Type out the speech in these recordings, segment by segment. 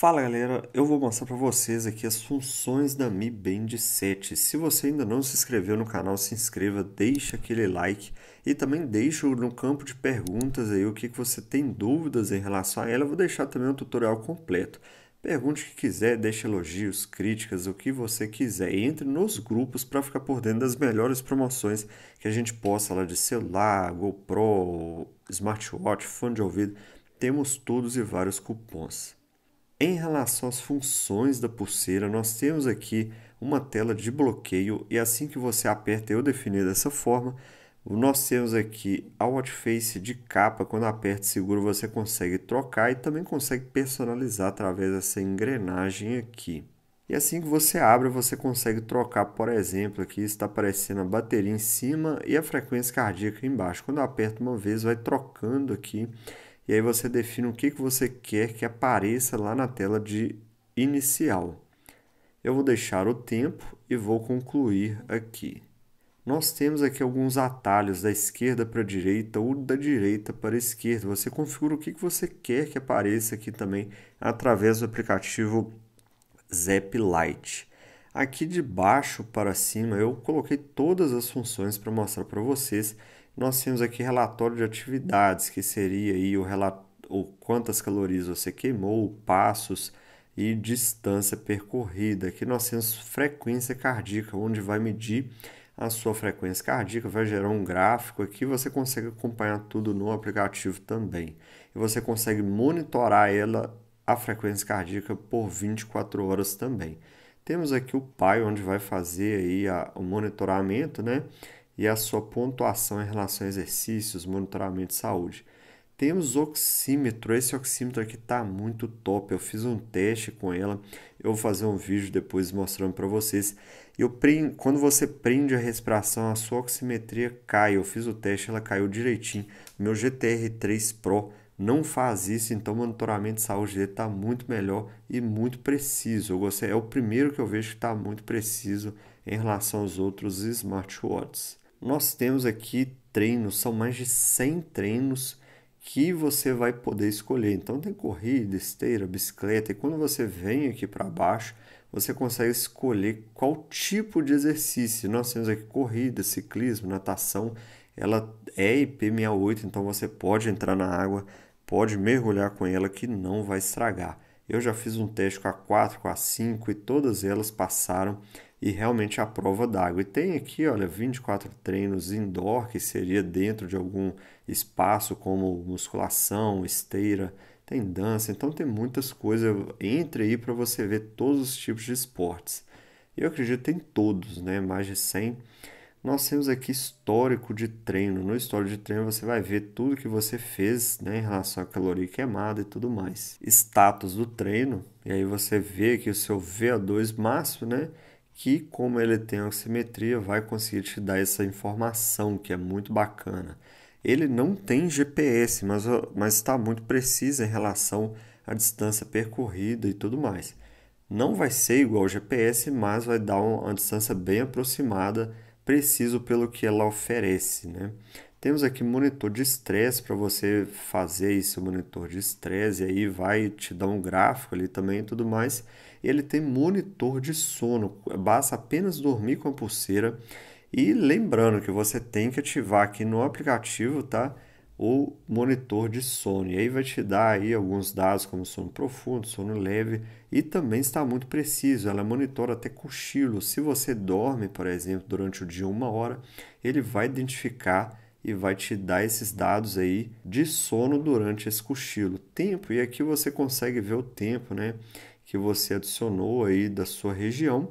Fala galera, eu vou mostrar para vocês aqui as funções da Mi Band 7. Se você ainda não se inscreveu no canal, se inscreva, deixa aquele like e também deixa no campo de perguntas aí o que, que você tem dúvidas em relação a ela. Eu vou deixar também o um tutorial completo. Pergunte o que quiser, deixe elogios, críticas, o que você quiser. E entre nos grupos para ficar por dentro das melhores promoções que a gente possa lá de celular, GoPro, smartwatch, fone de ouvido. Temos todos e vários cupons. Em relação às funções da pulseira, nós temos aqui uma tela de bloqueio e assim que você aperta eu defini dessa forma, nós temos aqui a watchface de capa, quando aperta e você consegue trocar e também consegue personalizar através dessa engrenagem aqui. E assim que você abre, você consegue trocar, por exemplo, aqui está aparecendo a bateria em cima e a frequência cardíaca embaixo. Quando aperta uma vez, vai trocando aqui e aí você define o que, que você quer que apareça lá na tela de inicial. Eu vou deixar o tempo e vou concluir aqui. Nós temos aqui alguns atalhos da esquerda para a direita ou da direita para a esquerda. Você configura o que, que você quer que apareça aqui também através do aplicativo Zap Lite. Aqui de baixo para cima eu coloquei todas as funções para mostrar para vocês nós temos aqui relatório de atividades, que seria aí o relatório ou quantas calorias você queimou, passos e distância percorrida. Aqui nós temos frequência cardíaca, onde vai medir a sua frequência cardíaca, vai gerar um gráfico aqui, você consegue acompanhar tudo no aplicativo também. E você consegue monitorar ela a frequência cardíaca por 24 horas também. Temos aqui o pai onde vai fazer aí a, o monitoramento, né? e a sua pontuação em relação a exercícios, monitoramento de saúde. Temos oxímetro, esse oxímetro aqui está muito top. Eu fiz um teste com ela, eu vou fazer um vídeo depois mostrando para vocês. Eu prendo, quando você prende a respiração, a sua oximetria cai. Eu fiz o teste, ela caiu direitinho. Meu GTR3 Pro não faz isso, então o monitoramento de saúde dele está muito melhor e muito preciso. Eu gostei, é o primeiro que eu vejo que está muito preciso em relação aos outros smartwatches. Nós temos aqui treinos, são mais de 100 treinos que você vai poder escolher. Então tem corrida, esteira, bicicleta, e quando você vem aqui para baixo, você consegue escolher qual tipo de exercício. Nós temos aqui corrida, ciclismo, natação, ela é IP68, então você pode entrar na água, pode mergulhar com ela que não vai estragar. Eu já fiz um teste com a 4, com a 5 e todas elas passaram e realmente a prova d'água. E tem aqui, olha, 24 treinos indoor, que seria dentro de algum espaço como musculação, esteira, tem dança, então tem muitas coisas. Entre aí para você ver todos os tipos de esportes. Eu acredito em todos, né? Mais de 100. Nós temos aqui histórico de treino. No histórico de treino você vai ver tudo que você fez né, em relação à caloria queimada e tudo mais. Status do treino, e aí você vê que o seu VO2 máximo, né? que, como ele tem oximetria, vai conseguir te dar essa informação que é muito bacana. Ele não tem GPS, mas está muito preciso em relação à distância percorrida e tudo mais. Não vai ser igual ao GPS, mas vai dar uma distância bem aproximada, preciso pelo que ela oferece. Né? Temos aqui monitor de estresse para você fazer esse monitor de estresse, aí vai te dar um gráfico ali também e tudo mais. Ele tem monitor de sono, basta apenas dormir com a pulseira. E lembrando que você tem que ativar aqui no aplicativo, tá? O monitor de sono. E aí vai te dar aí alguns dados como sono profundo, sono leve e também está muito preciso. Ela monitora até cochilo. Se você dorme, por exemplo, durante o dia uma hora, ele vai identificar e vai te dar esses dados aí de sono durante esse cochilo. Tempo, e aqui você consegue ver o tempo, né? Que você adicionou aí da sua região.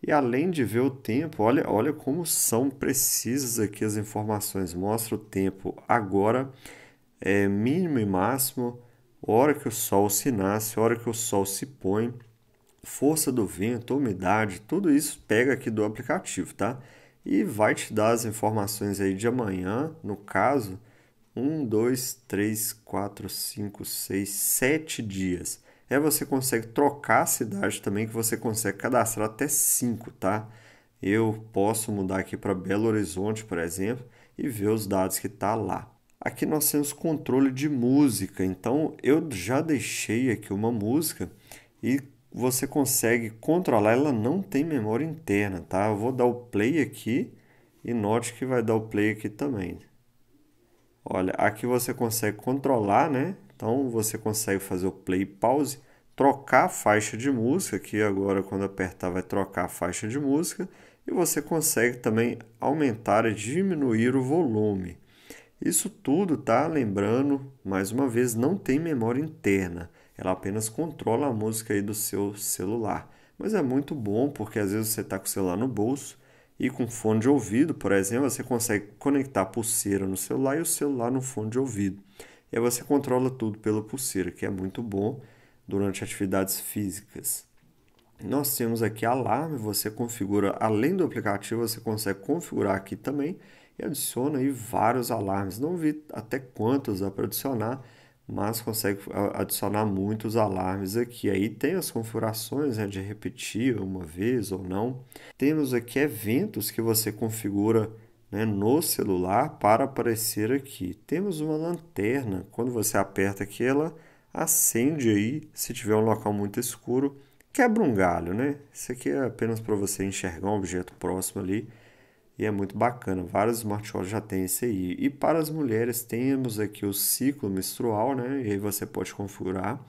E além de ver o tempo, olha, olha como são precisas aqui as informações. Mostra o tempo agora, é, mínimo e máximo, hora que o sol se nasce, hora que o sol se põe, força do vento, umidade, tudo isso pega aqui do aplicativo, tá? e vai te dar as informações aí de amanhã, no caso, um, dois, três, quatro, cinco, seis, sete dias. É, você consegue trocar a cidade também, que você consegue cadastrar até cinco, tá? Eu posso mudar aqui para Belo Horizonte, por exemplo, e ver os dados que está lá. Aqui nós temos controle de música, então eu já deixei aqui uma música e você consegue controlar, ela não tem memória interna, tá? Eu vou dar o play aqui e note que vai dar o play aqui também. Olha, aqui você consegue controlar, né? Então você consegue fazer o play e pause, trocar a faixa de música, aqui agora quando apertar vai trocar a faixa de música, e você consegue também aumentar e diminuir o volume. Isso tudo, tá? Lembrando, mais uma vez, não tem memória interna. Ela apenas controla a música aí do seu celular. Mas é muito bom porque às vezes você está com o celular no bolso e com fone de ouvido, por exemplo, você consegue conectar a pulseira no celular e o celular no fone de ouvido. E aí você controla tudo pela pulseira, que é muito bom durante atividades físicas. Nós temos aqui alarme, você configura, além do aplicativo, você consegue configurar aqui também e adiciona aí vários alarmes. Não vi até quantos dá para adicionar, mas consegue adicionar muitos alarmes aqui. Aí tem as configurações né, de repetir uma vez ou não. Temos aqui eventos que você configura né, no celular para aparecer aqui. Temos uma lanterna, quando você aperta aqui ela acende aí, se tiver um local muito escuro, quebra um galho, né? Isso aqui é apenas para você enxergar um objeto próximo ali e é muito bacana. Vários smartwatches já têm esse aí. E para as mulheres, temos aqui o ciclo menstrual, né? E aí você pode configurar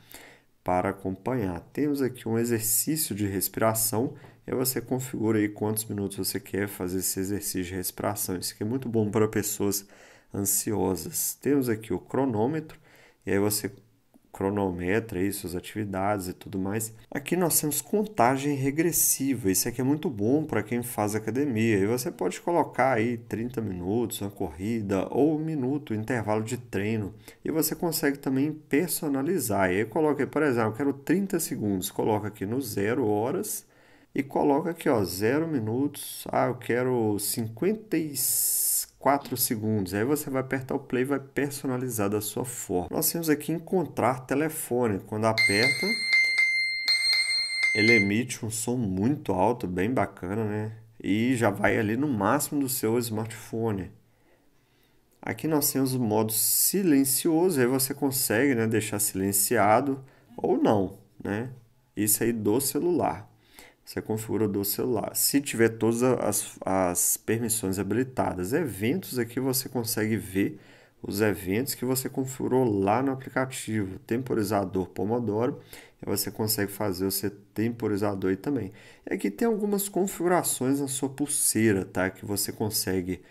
para acompanhar. Temos aqui um exercício de respiração. E aí você configura aí quantos minutos você quer fazer esse exercício de respiração. Isso aqui é muito bom para pessoas ansiosas. Temos aqui o cronômetro. E aí você cronometra aí suas atividades e tudo mais. Aqui nós temos contagem regressiva. Isso aqui é muito bom para quem faz academia. E você pode colocar aí 30 minutos na corrida ou um minuto, intervalo de treino. E você consegue também personalizar. E aí coloca, por exemplo, eu quero 30 segundos. Coloca aqui no zero horas e coloca aqui, ó, zero minutos. Ah, eu quero 56 4 segundos. Aí você vai apertar o play e vai personalizar da sua forma. Nós temos aqui encontrar telefone. Quando aperta, ele emite um som muito alto, bem bacana, né? E já vai ali no máximo do seu smartphone. Aqui nós temos o modo silencioso, aí você consegue né, deixar silenciado ou não, né? Isso aí do celular. Você é configura do celular. Se tiver todas as, as permissões habilitadas, eventos aqui você consegue ver os eventos que você configurou lá no aplicativo. Temporizador Pomodoro, você consegue fazer o seu temporizador aí também. E aqui tem algumas configurações na sua pulseira, tá? Que você consegue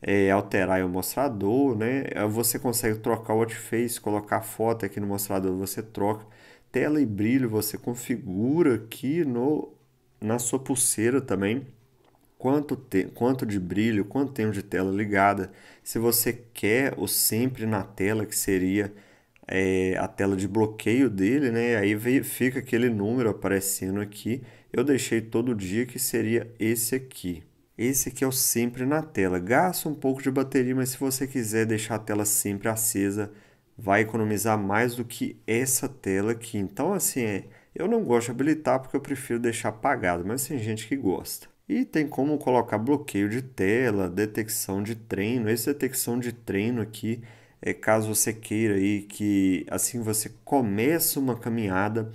é, alterar o mostrador, né? É, você consegue trocar o face, colocar foto aqui no mostrador, você troca. Tela e brilho você configura aqui no na sua pulseira também quanto, te, quanto de brilho, quanto tempo de tela ligada, se você quer o sempre na tela, que seria é, a tela de bloqueio dele, né? Aí fica aquele número aparecendo aqui. Eu deixei todo dia que seria esse aqui. Esse aqui é o sempre na tela. Gasta um pouco de bateria, mas se você quiser deixar a tela sempre acesa, vai economizar mais do que essa tela aqui. Então, assim, é, eu não gosto de habilitar porque eu prefiro deixar apagado, mas tem gente que gosta. E tem como colocar bloqueio de tela, detecção de treino. Esse detecção de treino aqui é caso você queira aí que assim você começa uma caminhada,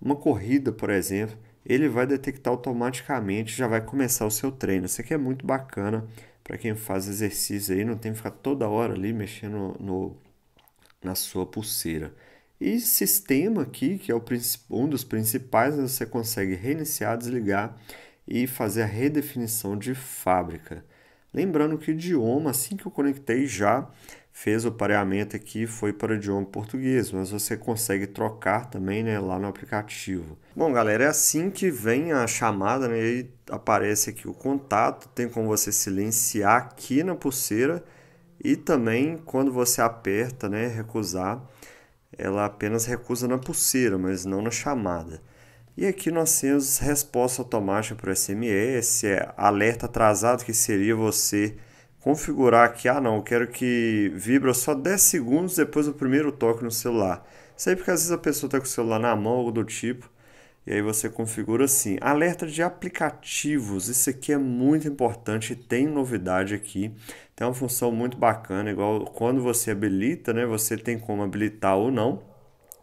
uma corrida, por exemplo, ele vai detectar automaticamente, já vai começar o seu treino. Isso aqui é muito bacana para quem faz exercício aí, não tem que ficar toda hora ali mexendo no, no na sua pulseira. E sistema aqui, que é o, um dos principais, né, você consegue reiniciar, desligar e fazer a redefinição de fábrica. Lembrando que o idioma, assim que eu conectei, já fez o pareamento aqui, foi para o idioma português, mas você consegue trocar também né, lá no aplicativo. Bom, galera, é assim que vem a chamada, né, e aparece aqui o contato, tem como você silenciar aqui na pulseira e também quando você aperta, né, recusar, ela apenas recusa na pulseira, mas não na chamada. E aqui nós temos resposta automática para o SMS, é alerta atrasado, que seria você configurar aqui, ah não, eu quero que vibra só 10 segundos depois do primeiro toque no celular. Isso aí porque às vezes a pessoa está com o celular na mão, algo do tipo, e aí você configura assim: alerta de aplicativos. Isso aqui é muito importante, tem novidade aqui. Tem uma função muito bacana, igual quando você habilita, né? Você tem como habilitar ou não.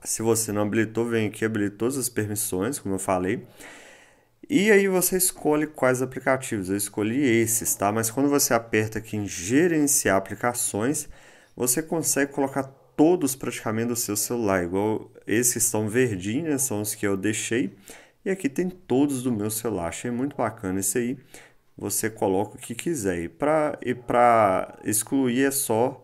Se você não habilitou, vem aqui habilitou todas as permissões, como eu falei. E aí você escolhe quais aplicativos. Eu escolhi esses, tá? Mas quando você aperta aqui em gerenciar aplicações, você consegue colocar todos praticamente do seu celular, igual esses que estão verdinhos, né, são os que eu deixei, e aqui tem todos do meu celular, achei muito bacana isso aí, você coloca o que quiser, e para excluir é só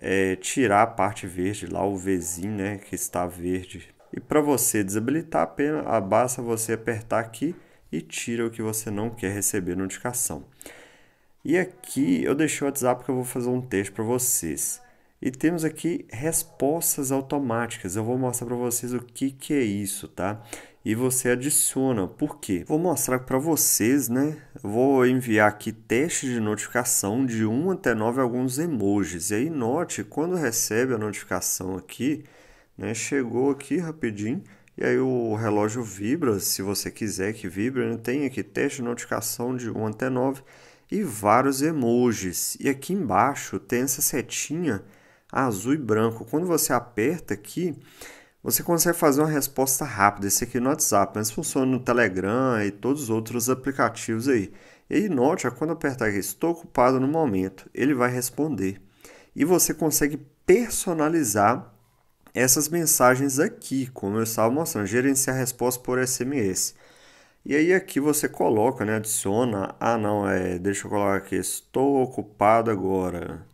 é, tirar a parte verde lá, o Vzinho, né, que está verde. E para você desabilitar, apenas ah, basta você apertar aqui e tira o que você não quer receber notificação. E aqui eu deixei o WhatsApp que eu vou fazer um texto para vocês. E temos aqui respostas automáticas. Eu vou mostrar para vocês o que, que é isso, tá? E você adiciona. Por quê? Vou mostrar para vocês, né? Vou enviar aqui teste de notificação de 1 até 9 alguns emojis. E aí note, quando recebe a notificação aqui, né? Chegou aqui rapidinho. E aí o relógio vibra, se você quiser que vibre, né? tem aqui teste de notificação de 1 até 9 e vários emojis. E aqui embaixo tem essa setinha azul e branco. Quando você aperta aqui, você consegue fazer uma resposta rápida. Esse aqui no WhatsApp, mas funciona no Telegram e todos os outros aplicativos aí. E note, quando apertar aqui, estou ocupado no momento, ele vai responder. E você consegue personalizar essas mensagens aqui, como eu estava mostrando, gerenciar resposta por SMS. E aí aqui você coloca, né, adiciona, ah não, é, deixa eu colocar aqui, estou ocupado agora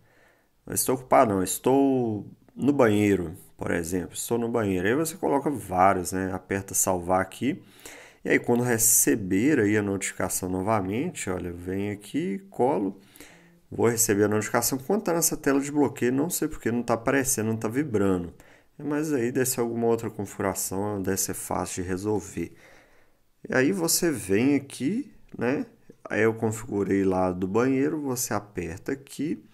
estou ocupado, não. Estou no banheiro, por exemplo. Estou no banheiro. Aí você coloca vários, né? Aperta salvar aqui. E aí quando receber aí a notificação novamente, olha, vem aqui, colo. Vou receber a notificação. Quando está nessa tela de bloqueio, não sei porque não está aparecendo, não está vibrando. Mas aí deve ser alguma outra configuração, deve ser fácil de resolver. E aí você vem aqui, né? Aí eu configurei lá do banheiro, você aperta aqui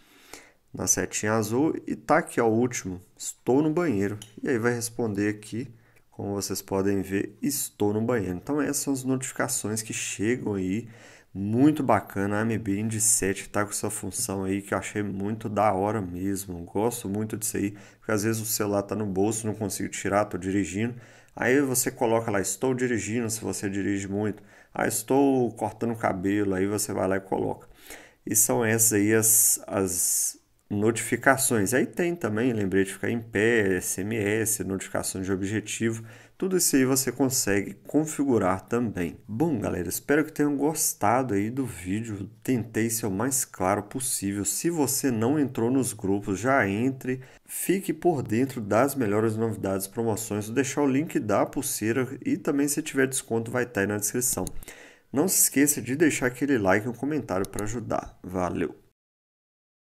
na setinha azul e tá aqui ó, o último, estou no banheiro. E aí vai responder aqui, como vocês podem ver, estou no banheiro. Então essas são as notificações que chegam aí, muito bacana, a MBind 7 está com essa função aí que eu achei muito da hora mesmo, gosto muito disso aí, porque às vezes o celular tá no bolso, não consigo tirar, tô dirigindo, aí você coloca lá, estou dirigindo, se você dirige muito, ah, estou cortando o cabelo, aí você vai lá e coloca. E são essas aí as, as notificações. Aí tem também, lembrei de ficar em pé, SMS, notificações de objetivo. Tudo isso aí você consegue configurar também. Bom, galera, espero que tenham gostado aí do vídeo. Tentei ser o mais claro possível. Se você não entrou nos grupos, já entre. Fique por dentro das melhores novidades, promoções. Vou deixar o link da pulseira e também se tiver desconto vai estar tá aí na descrição. Não se esqueça de deixar aquele like e um comentário para ajudar. Valeu!